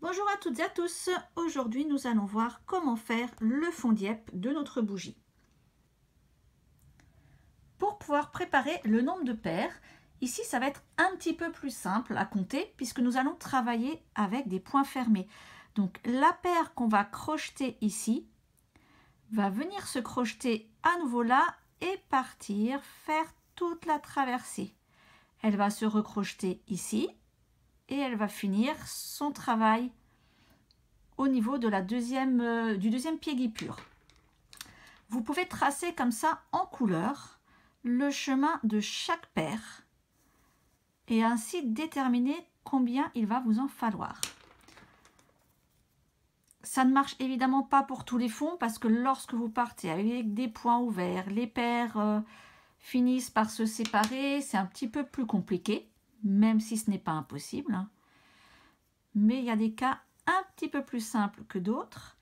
Bonjour à toutes et à tous, aujourd'hui nous allons voir comment faire le fond dieppe de notre bougie. Pour pouvoir préparer le nombre de paires, ici ça va être un petit peu plus simple à compter puisque nous allons travailler avec des points fermés. Donc la paire qu'on va crocheter ici va venir se crocheter à nouveau là et partir faire toute la traversée. Elle va se recrocheter ici et elle va finir son travail au niveau de la deuxième, euh, du deuxième pied guipure. Vous pouvez tracer comme ça en couleur le chemin de chaque paire et ainsi déterminer combien il va vous en falloir. Ça ne marche évidemment pas pour tous les fonds parce que lorsque vous partez avec des points ouverts, les paires euh, finissent par se séparer, c'est un petit peu plus compliqué même si ce n'est pas impossible. Hein. Mais il y a des cas un petit peu plus simples que d'autres.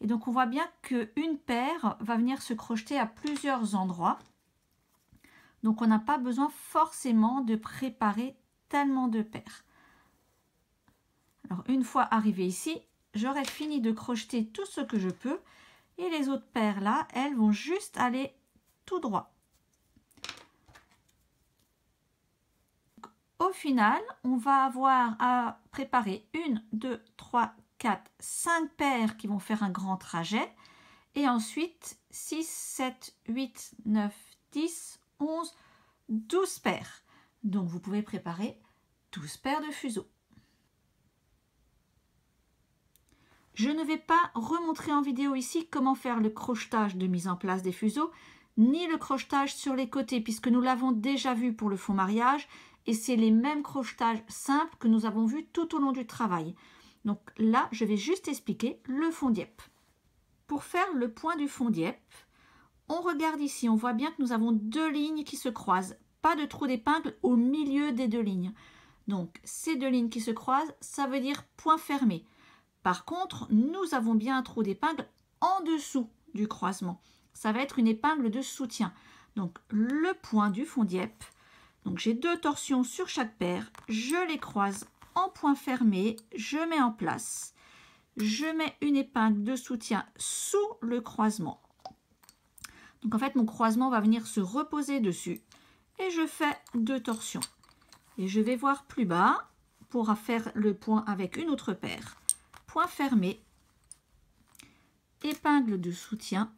Et donc on voit bien qu'une paire va venir se crocheter à plusieurs endroits. Donc on n'a pas besoin forcément de préparer tellement de paires. Alors une fois arrivé ici, j'aurai fini de crocheter tout ce que je peux. Et les autres paires là, elles vont juste aller tout droit. final, on va avoir à préparer une, deux, trois, quatre, cinq paires qui vont faire un grand trajet. Et ensuite, 6, 7, 8, 9, 10, 11, 12 paires. Donc vous pouvez préparer 12 paires de fuseaux. Je ne vais pas remontrer en vidéo ici comment faire le crochetage de mise en place des fuseaux, ni le crochetage sur les côtés, puisque nous l'avons déjà vu pour le fond mariage, et c'est les mêmes crochetages simples que nous avons vus tout au long du travail. Donc là, je vais juste expliquer le fond Dieppe. Pour faire le point du fond Dieppe, on regarde ici, on voit bien que nous avons deux lignes qui se croisent, pas de trou d'épingle au milieu des deux lignes. Donc ces deux lignes qui se croisent, ça veut dire point fermé. Par contre, nous avons bien un trou d'épingle en dessous du croisement. Ça va être une épingle de soutien. Donc le point du fond Dieppe, donc j'ai deux torsions sur chaque paire, je les croise en point fermé, je mets en place, je mets une épingle de soutien sous le croisement. Donc en fait mon croisement va venir se reposer dessus et je fais deux torsions. Et je vais voir plus bas pour faire le point avec une autre paire. Point fermé, épingle de soutien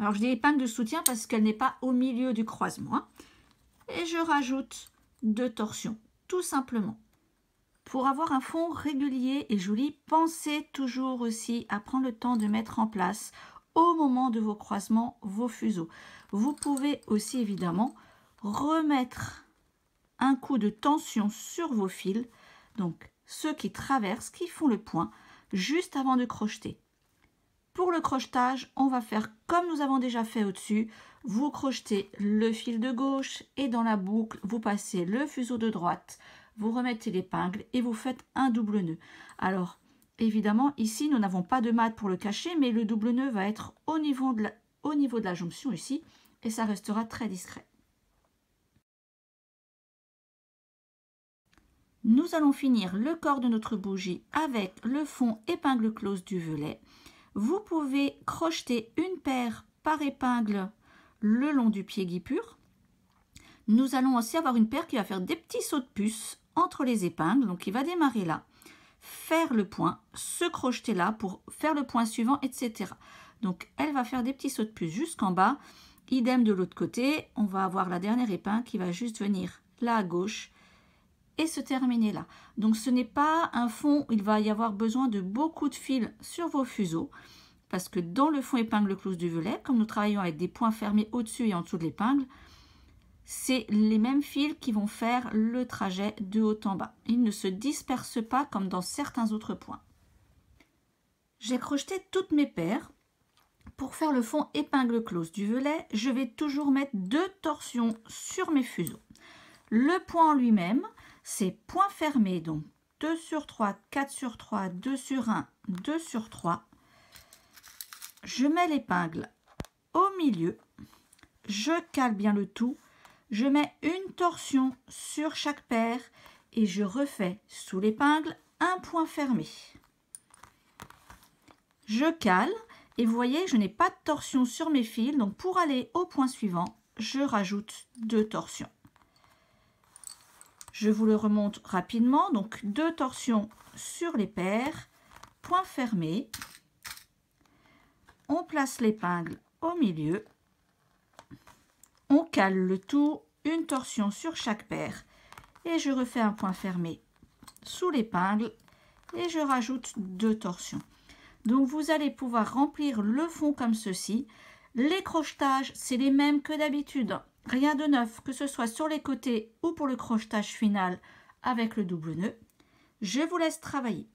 alors, je dis épingle de soutien parce qu'elle n'est pas au milieu du croisement. Hein. Et je rajoute deux torsions, tout simplement. Pour avoir un fond régulier et joli, pensez toujours aussi à prendre le temps de mettre en place au moment de vos croisements vos fuseaux. Vous pouvez aussi évidemment remettre un coup de tension sur vos fils, donc ceux qui traversent, qui font le point, juste avant de crocheter. Pour le crochetage, on va faire comme nous avons déjà fait au-dessus. Vous crochetez le fil de gauche et dans la boucle, vous passez le fuseau de droite, vous remettez l'épingle et vous faites un double nœud. Alors, évidemment, ici, nous n'avons pas de mat pour le cacher, mais le double nœud va être au niveau de la, au niveau de la jonction ici et ça restera très discret. Nous allons finir le corps de notre bougie avec le fond épingle close du velet vous pouvez crocheter une paire par épingle le long du pied guipure. Nous allons aussi avoir une paire qui va faire des petits sauts de puce entre les épingles, donc il va démarrer là, faire le point, se crocheter là pour faire le point suivant, etc. Donc elle va faire des petits sauts de puce jusqu'en bas. Idem de l'autre côté, on va avoir la dernière épingle qui va juste venir là à gauche et se terminer là. Donc ce n'est pas un fond, il va y avoir besoin de beaucoup de fils sur vos fuseaux parce que dans le fond épingle close du velet, comme nous travaillons avec des points fermés au-dessus et en dessous de l'épingle, c'est les mêmes fils qui vont faire le trajet de haut en bas. Ils ne se dispersent pas comme dans certains autres points. J'ai crocheté toutes mes paires. Pour faire le fond épingle close du velet, je vais toujours mettre deux torsions sur mes fuseaux. Le point en lui-même, c'est point fermé, donc 2 sur 3, 4 sur 3, 2 sur 1, 2 sur 3. Je mets l'épingle au milieu, je cale bien le tout, je mets une torsion sur chaque paire et je refais sous l'épingle un point fermé. Je cale et vous voyez, je n'ai pas de torsion sur mes fils, donc pour aller au point suivant, je rajoute deux torsions. Je vous le remonte rapidement. Donc, deux torsions sur les paires, point fermé. On place l'épingle au milieu. On cale le tout, une torsion sur chaque paire. Et je refais un point fermé sous l'épingle et je rajoute deux torsions. Donc vous allez pouvoir remplir le fond comme ceci. Les crochetages, c'est les mêmes que d'habitude. Rien de neuf, que ce soit sur les côtés ou pour le crochetage final avec le double nœud. Je vous laisse travailler.